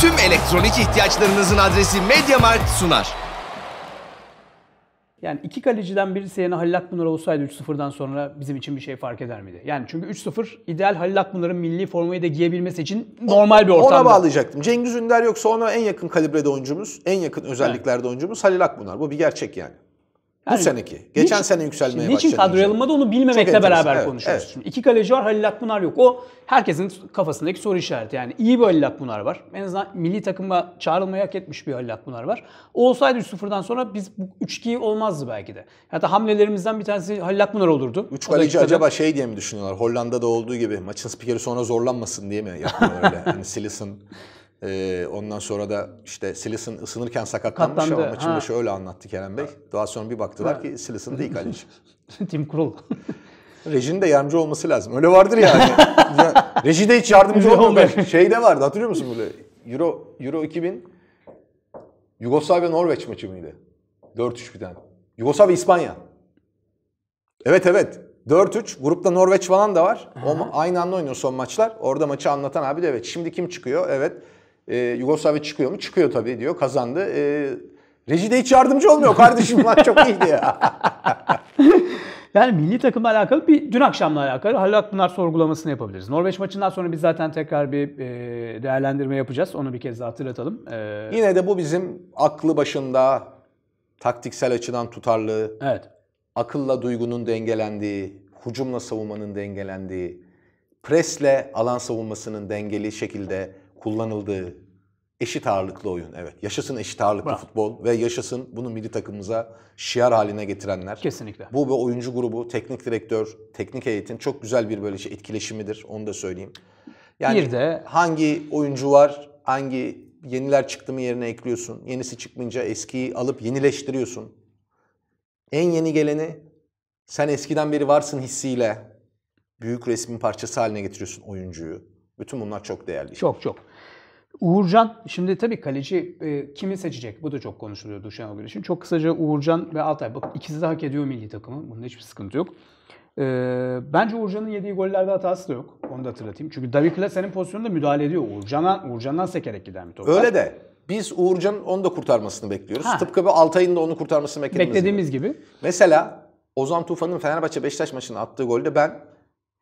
tüm elektronik ihtiyaçlarınızın adresi MediaMarkt sunar. Yani iki kaleciden birisi yerine Halil Akpınar olsaydı 3-0'dan sonra bizim için bir şey fark eder miydi? Yani çünkü 3-0 ideal Halil Akpınar'ın milli formayı da giyebilmesi için normal bir ortamda. Ona bağlayacaktım. Cengiz Ünder yoksa ona en yakın kalibrede oyuncumuz, en yakın özelliklerde evet. oyuncumuz Halil Akpınar. Bu bir gerçek yani. Yani, bu seneki. Geçen niçin, sene yükselmeye başladı. Niçin kadroya alınmadı onu bilmemekle beraber evet, konuşuyoruz. Evet. Şimdi iki kaleci var Halil Akpınar yok. O herkesin kafasındaki soru işareti. Yani iyi bir Halil Akpınar var. En azından milli takıma çağrılmayı hak etmiş bir Halil Akpınar var. O olsaydı 3-0'dan sonra biz bu 3-2 olmazdı belki de. Hatta hamlelerimizden bir tanesi Halil Akpınar olurdu. Üç kaleci acaba şey diye mi düşünüyorlar? Hollanda'da olduğu gibi maçın spikeri sonra zorlanmasın diye mi yapıyorlar öyle? Hani Silis'in ee, ondan sonra da işte Silas'ın ısınırken sakatlanmış Katlandı. ama maçın başı öyle anlattı Kerem Bey. Daha sonra bir baktılar ha. ki Silas'ın değil kaleci. Tim Krul. Rejinin de yardımcı olması lazım. Öyle vardır yani. de hiç yardımcı olmadı. Şey de vardı hatırlıyor musun böyle? Euro, Euro 2000 Yugoslavya Norveç maçı mıydı? 4-3 biten. Yugoslavya İspanya. Evet evet. 4-3. Grupta Norveç falan da var. O aynı anda oynuyor son maçlar. Orada maçı anlatan abi de evet. Şimdi kim çıkıyor? Evet. E, Yugoslavya çıkıyor mu? Çıkıyor tabii diyor. Kazandı. E, rejide hiç yardımcı olmuyor kardeşim. Lan çok iyiydi ya. yani milli takımla alakalı bir dün akşamla alakalı Halil Akpınar sorgulamasını yapabiliriz. Norveç maçından sonra biz zaten tekrar bir e, değerlendirme yapacağız. Onu bir kez daha hatırlatalım. E, Yine de bu bizim aklı başında taktiksel açıdan tutarlı, evet. akılla duygunun dengelendiği, hucumla savunmanın dengelendiği, presle alan savunmasının dengeli şekilde kullanıldığı eşit ağırlıklı oyun evet. Yaşasın eşit ağırlıklı Bravo. futbol ve yaşasın bunu milli takımımıza şiar haline getirenler. Kesinlikle. Bu bir oyuncu grubu, teknik direktör, teknik heyetin çok güzel bir böyle şey, etkileşimidir. Onu da söyleyeyim. Yani bir de hangi oyuncu var, hangi yeniler çıktı mı yerine ekliyorsun. Yenisi çıkmayınca eskiyi alıp yenileştiriyorsun. En yeni geleni sen eskiden beri varsın hissiyle büyük resmin parçası haline getiriyorsun oyuncuyu. Bütün bunlar çok değerli. Çok çok. Uğurcan, şimdi tabii kaleci e, kimi seçecek? Bu da çok konuşuluyordu Şenol için. Çok kısaca Uğurcan ve Altay. Bak ikisi de hak ediyor milli takımı. Bunda hiçbir sıkıntı yok. E, bence Uğurcan'ın yediği gollerde hatası da yok. Onu da hatırlatayım. Çünkü David Klasen'in pozisyonunda müdahale ediyor. Uğurcan'dan, Uğurcan'dan sekerek giden bir top. Öyle de biz Uğurcan'ın onu da kurtarmasını bekliyoruz. Ha. Tıpkı bir Altay'ın da onu kurtarmasını beklediğimiz, beklediğimiz gibi. gibi. Mesela Ozan Tufan'ın Fenerbahçe Beşiktaş maçına attığı golde ben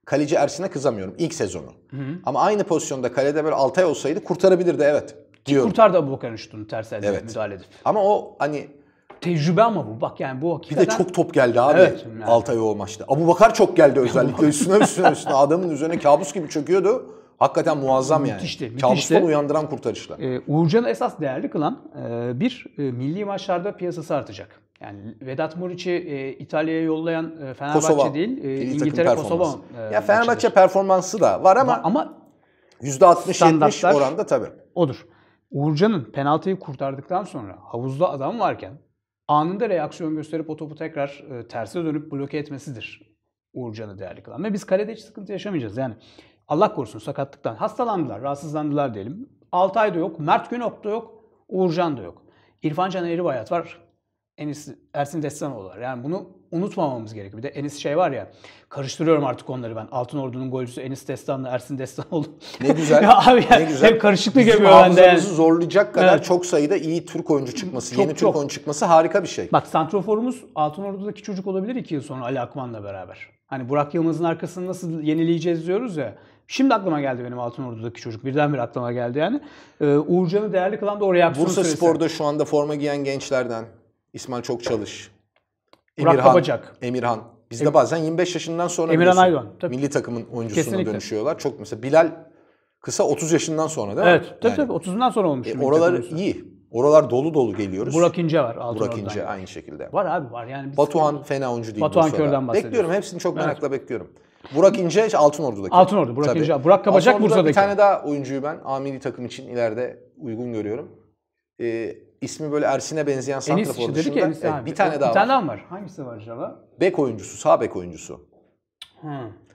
kaleci Ersin'e kızamıyorum ilk sezonu. Hı hı. Ama aynı pozisyonda kalede böyle Altay olsaydı kurtarabilirdi evet. Diyorum. Kurtardı Abu Bakar'ın şutunu ters elde evet. müdahale edip. Ama o hani tecrübe ama bu. Bak yani bu hakikaten... Bir de çok top geldi abi evet, yani. Altay o maçta. Abu Bakar çok geldi özellikle üstüne üstüne üstüne. Adamın üzerine kabus gibi çöküyordu. Hakikaten muazzam yani. Müthişti. Kabustan uyandıran kurtarışlar. Ee, Uğurcan'ı esas değerli kılan e, bir e, milli maçlarda piyasası artacak. Yani Vedat Muriç'i e, İtalya'ya yollayan e, Fenerbahçe Kosova, değil, e, İngiltere Kosova. E, ya Fenerbahçe maçıdır. performansı da var ama ama %60-70 oranda tabii. Odur. Uğurcan'ın penaltıyı kurtardıktan sonra havuzda adam varken anında reaksiyon gösterip o topu tekrar e, terse dönüp bloke etmesidir Uğurcan'ı değerli kılan. Ve biz kalede hiç sıkıntı yaşamayacağız. Yani Allah korusun sakatlıktan hastalandılar, rahatsızlandılar diyelim. Altay da yok, Mert Günok da yok, Uğurcan da yok. İrfan Can Eribayat var. Enis Ersin Destanoğlu var. Yani bunu unutmamamız gerekiyor. Bir de Enis şey var ya karıştırıyorum artık onları ben. Altın Ordu'nun golcüsü Enis Destan'la Ersin Destanoğlu. Ne güzel. ya abi ya, ne güzel. hep karışıklık Bizim yapıyor bende. Yani. zorlayacak kadar evet. çok sayıda iyi Türk oyuncu çıkması, çok, yeni çok. Türk oyuncu çıkması harika bir şey. Bak Santrofor'umuz Altın Ordu'daki çocuk olabilir iki yıl sonra Ali Akman'la beraber. Hani Burak Yılmaz'ın arkasını nasıl yenileyeceğiz diyoruz ya. Şimdi aklıma geldi benim Altın Ordu'daki çocuk. Birdenbire aklıma geldi yani. Ee, Uğurcan'ı değerli kılan da o reaksiyon Bursa süresi. Spor'da şu anda forma giyen gençlerden İsmail Çok Çalış. Burak Emirhan, Babacak. Emirhan. Bizde em- bazen 25 yaşından sonra Emirhan Aydoğan. Tabii. milli takımın oyuncusuna Kesinlikle. dönüşüyorlar. Çok mesela Bilal kısa 30 yaşından sonra değil mi? Evet. Tabii tabii 30'undan sonra olmuş. E, oralar iyi. Oralar dolu dolu geliyoruz. Burak İnce var. Burak İnce aynı şekilde. Var abi var yani. Biz Batuhan fena oyuncu değil. Batuhan Kör'den bahsediyoruz. Bekliyorum hepsini çok merakla bekliyorum. Burak İnce Altınordu'daki. Altınordu, Burak İnce. Burak Kabacak Altınordu'da Bursa'daki. Bir tane daha oyuncuyu ben Amiri takım için ileride uygun görüyorum e, ismi böyle Ersin'e benzeyen santrafor dışında Enis evet, bir tane ee, daha bir tane var. Hangisi var acaba? Bek oyuncusu, sağ bek oyuncusu. Hmm.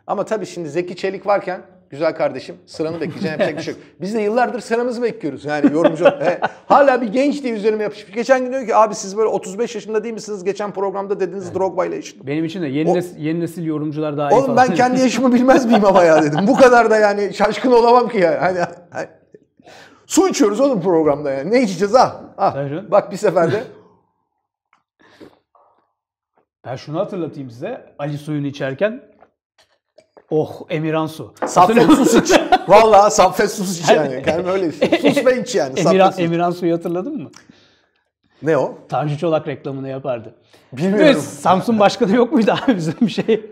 Ama tabii şimdi Zeki Çelik varken güzel kardeşim sıranı bekleyeceğim yapacak bir şey yok. Biz de yıllardır sıramızı bekliyoruz yani yorumcu. he, hala bir genç diye üzerime yapışmış. Geçen gün diyor ki abi siz böyle 35 yaşında değil misiniz? Geçen programda dediniz yani, Drogba ile eşit. Benim için de yeni, o, nesil, yeni nesil yorumcular daha iyi Oğlum falan. ben kendi yaşımı bilmez miyim ama ya dedim. Bu kadar da yani şaşkın olamam ki ya. Hani, hani Su içiyoruz oğlum programda yani. Ne içeceğiz ha? ha. Bak bir seferde. ben şunu hatırlatayım size. Ali suyunu içerken oh Emirhan su. Saffet sus iç. Valla Saffet sus iç yani. Kendim öyle istiyorum. Sus ve iç yani. Emirhan, Emirhan suyu hatırladın mı? Ne o? Tanju Çolak reklamını yapardı. Bilmiyorum. Ve Samsun başkanı yok muydu abi bizim bir şey?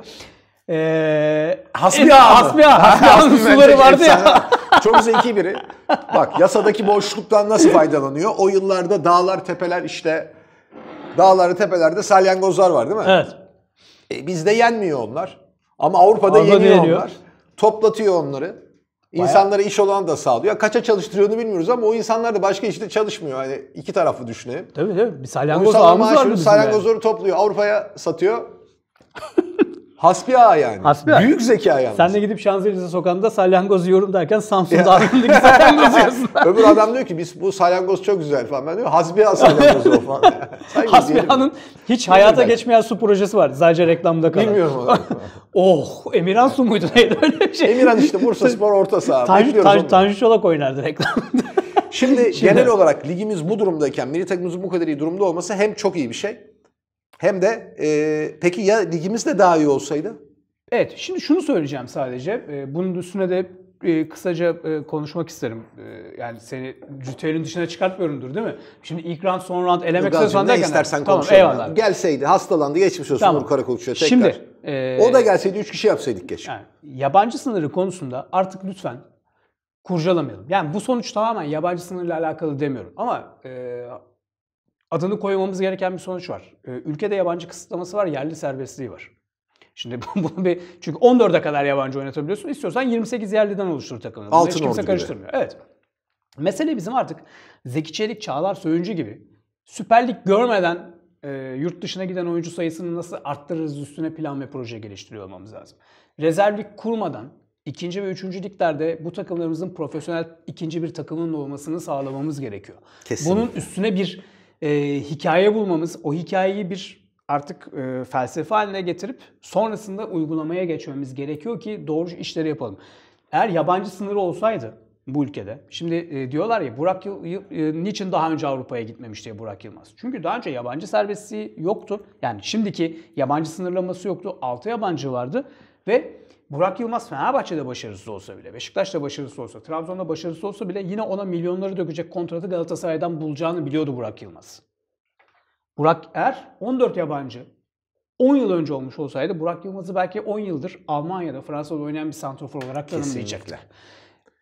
Ee, Hasbiha. E, Hasbiha. Hasbiha'nın suları vardı ya. Çok zeki biri. Bak yasadaki boşluktan nasıl faydalanıyor? O yıllarda dağlar, tepeler işte dağları, tepelerde salyangozlar var değil mi? Evet. E, bizde yenmiyor onlar. Ama Avrupa'da, Avrupa'da yeniyor yeniyor. onlar. Toplatıyor onları. Bayağı. İnsanlara iş olan da sağlıyor. Kaça çalıştırıyorunu bilmiyoruz ama o insanlar da başka işte çalışmıyor. Hani iki tarafı düşünelim. Tabii tabii. Bir salyangoz ağımız var Salyangozları yani. topluyor. Avrupa'ya satıyor. Hasbiha yani. Hasbiha. Büyük zeka yani. Sen de gidip Şanzelize sokağında salyangoz yiyorum derken Samsun'da ardındaki salyangoz yiyorsun. Öbür adam diyor ki biz bu salyangoz çok güzel falan. Ben diyor hasbiha salyangoz o falan. Hasbiha'nın hiç hayata geçmeyen su projesi var. Sadece reklamda kalan. Bilmiyorum onu. oh Emirhan su muydu neydi öyle şey. Emirhan işte Bursa Spor orta saha. Tanju, Tanju, Tanju Çolak oynardı reklamda. Şimdi, Şimdi genel olarak ligimiz bu durumdayken milli takımımızın bu kadar iyi durumda olması hem çok iyi bir şey hem de e, peki ya ligimiz de daha iyi olsaydı? Evet şimdi şunu söyleyeceğim sadece. E, bunun üstüne de e, kısaca e, konuşmak isterim. E, yani seni ritüelin dışına çıkartmıyorumdur değil mi? Şimdi ilk round son round elemek söz Ne istersen tamam, konuşalım. Eyvallah. Gelseydi hastalandı geçmiş olsun tamam. Uğur tekrar. Şimdi, e, o da gelseydi 3 kişi yapsaydık keşke. Yani, yabancı sınırı konusunda artık lütfen kurcalamayalım. Yani bu sonuç tamamen yabancı sınırla alakalı demiyorum. Ama e, adını koymamız gereken bir sonuç var. Ee, ülkede yabancı kısıtlaması var, yerli serbestliği var. Şimdi bunu bir çünkü 14'e kadar yabancı oynatabiliyorsun. İstiyorsan 28 yerliden oluştur takımını. Altın hiç kimse karıştırmıyor. Gibi. Evet. Mesele bizim artık Zeki Çelik, Çağlar Söyüncü gibi Süper Lig görmeden e, yurt dışına giden oyuncu sayısını nasıl arttırırız üstüne plan ve proje geliştiriyor olmamız lazım. Rezervlik kurmadan ikinci ve üçüncü liglerde bu takımlarımızın profesyonel ikinci bir takımının olmasını sağlamamız gerekiyor. Kesinlikle. Bunun üstüne bir e, hikaye bulmamız, o hikayeyi bir artık e, felsefe haline getirip sonrasında uygulamaya geçmemiz gerekiyor ki doğru işleri yapalım. Eğer yabancı sınırı olsaydı bu ülkede. Şimdi e, diyorlar ya Burak Yıl, e, niçin daha önce Avrupa'ya gitmemiş diye Burak Yılmaz. Çünkü daha önce yabancı serbestliği yoktu. Yani şimdiki yabancı sınırlaması yoktu. 6 yabancı vardı ve Burak Yılmaz Fenerbahçe'de başarısız olsa bile, Beşiktaş'ta başarısız olsa, Trabzon'da başarısız olsa bile yine ona milyonları dökecek kontratı Galatasaray'dan bulacağını biliyordu Burak Yılmaz. Burak Er 14 yabancı 10 yıl önce olmuş olsaydı Burak Yılmaz'ı belki 10 yıldır Almanya'da, Fransa'da oynayan bir santrofor olarak tanımlayacaktı.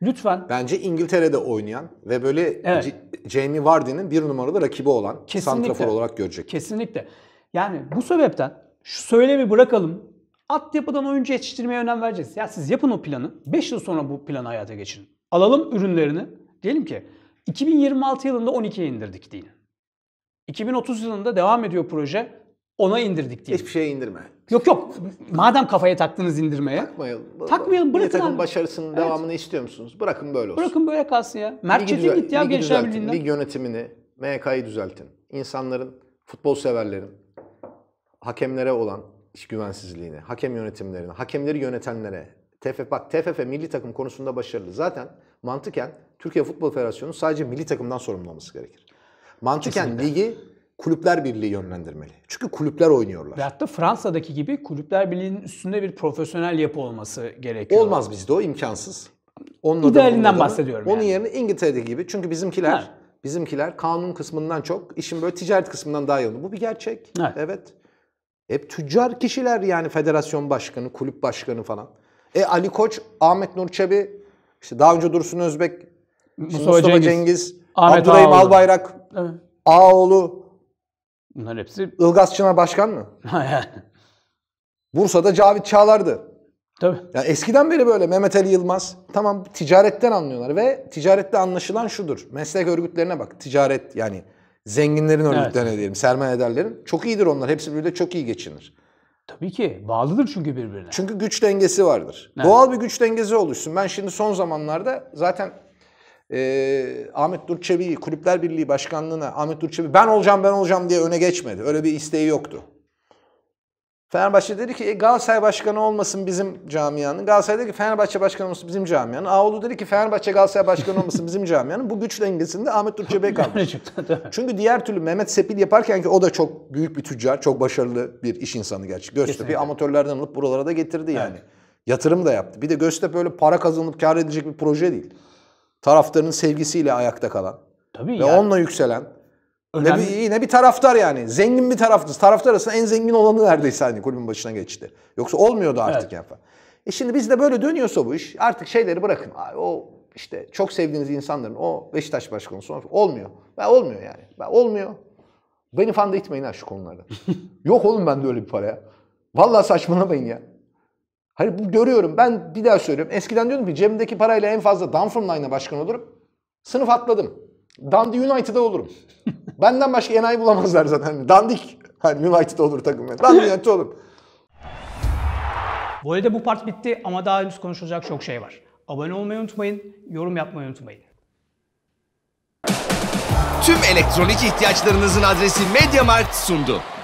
Lütfen. Bence İngiltere'de oynayan ve böyle evet. Jamie Vardy'nin bir numaralı rakibi olan Kesinlikle. santrafor olarak görecek. Kesinlikle. Yani bu sebepten şu söylemi bırakalım. At yapıdan oyuncu yetiştirmeye önem vereceğiz. Ya siz yapın o planı. 5 yıl sonra bu planı hayata geçirin. Alalım ürünlerini. Diyelim ki 2026 yılında 12'ye indirdik deyin. 2030 yılında devam ediyor proje. 10'a indirdik diye. Hiçbir şeye indirme. Yok yok. Madem kafaya taktınız indirmeye. Takmayalım. Takmayalım bırakın takım abi. başarısının evet. devamını istiyor musunuz? Bırakın böyle olsun. Bırakın böyle kalsın ya. Mert Çetin gitti ya Ligi Gençler Birliği'nden. Lig yönetimini, MHK'yı düzeltin. İnsanların, futbol severlerin, hakemlere olan iş güvensizliğine, hakem yönetimlerine, hakemleri yönetenlere, TFF bak TFF milli takım konusunda başarılı. Zaten mantıken Türkiye Futbol Federasyonu sadece milli takımdan sorumlu olması gerekir. Mantıken Kesinlikle. ligi Kulüpler Birliği yönlendirmeli. Çünkü kulüpler oynuyorlar. Ve hatta Fransa'daki gibi Kulüpler Birliği'nin üstünde bir profesyonel yapı olması gerekiyor. Olmaz bizde o imkansız. Onun İdealinden bahsediyorum Onun yani. yerine İngiltere'deki gibi. Çünkü bizimkiler ha. bizimkiler kanun kısmından çok işin böyle ticaret kısmından daha yoğun. Bu bir gerçek. Evet. evet. Hep tüccar kişiler yani federasyon başkanı, kulüp başkanı falan. E Ali Koç, Ahmet Nur Çebi, işte daha önce Dursun Özbek, Mustafa, Mustafa Cengiz, Cengiz Abdurrahim Albayrak, evet. Ağoğlu. Bunlar hepsi... Ilgaz Çınar başkan mı? Bursa'da Cavit Çağlar'dı. Tabii. Ya eskiden beri böyle Mehmet Ali Yılmaz. Tamam ticaretten anlıyorlar ve ticarette anlaşılan şudur. Meslek örgütlerine bak. Ticaret yani zenginlerin örgütlerine evet. diyelim, sermayederlerin. Çok iyidir onlar. Hepsi birbirle çok iyi geçinir. Tabii ki. Bağlıdır çünkü birbirine. Çünkü güç dengesi vardır. Evet. Doğal bir güç dengesi oluşsun. Ben şimdi son zamanlarda zaten e, Ahmet Durçevi Kulüpler Birliği Başkanlığı'na Ahmet Durçevi ben olacağım ben olacağım diye öne geçmedi. Öyle bir isteği yoktu. Fenerbahçe dedi ki e, Galatasaray başkanı olmasın bizim camianın. Galatasaray dedi ki Fenerbahçe başkanı olmasın bizim camianın. Ağolu dedi ki Fenerbahçe Galatasaray başkanı olmasın bizim camianın. Bu güç dengesinde Ahmet Türkçe Bey kaldı. Çünkü diğer türlü Mehmet Sepil yaparken ki o da çok büyük bir tüccar, çok başarılı bir iş insanı gerçi. Göztepe'yi amatörlerden alıp buralara da getirdi yani. Evet. Yatırım da yaptı. Bir de Göztepe öyle para kazanıp kar edecek bir proje değil. Taraftarın sevgisiyle ayakta kalan. Tabii ve yani. onunla yükselen önemli. Ne bir, yine bir taraftar yani. Zengin bir taraftar. Taraftar arasında en zengin olanı neredeyse hani kulübün başına geçti. Yoksa olmuyordu artık evet. yani E şimdi bizde böyle dönüyorsa bu iş artık şeyleri bırakın. Abi, o işte çok sevdiğiniz insanların o Beşiktaş başkanı sonra olmuyor. Ben olmuyor yani. Ben olmuyor. Beni fan da itmeyin ha şu konularda. Yok oğlum de öyle bir para ya. Vallahi saçmalamayın ya. Hani bu görüyorum ben bir daha söylüyorum. Eskiden diyordum ki cebimdeki parayla en fazla Dunfermline'a başkan olurum. Sınıf atladım. Dundee United'a olurum. Benden başka enayi bulamazlar zaten. Hani Dandik. Hani United olur takım. Yani. Ben United olurum. Bu arada bu part bitti ama daha henüz konuşulacak çok şey var. Abone olmayı unutmayın, yorum yapmayı unutmayın. Tüm elektronik ihtiyaçlarınızın adresi MediaMarkt sundu.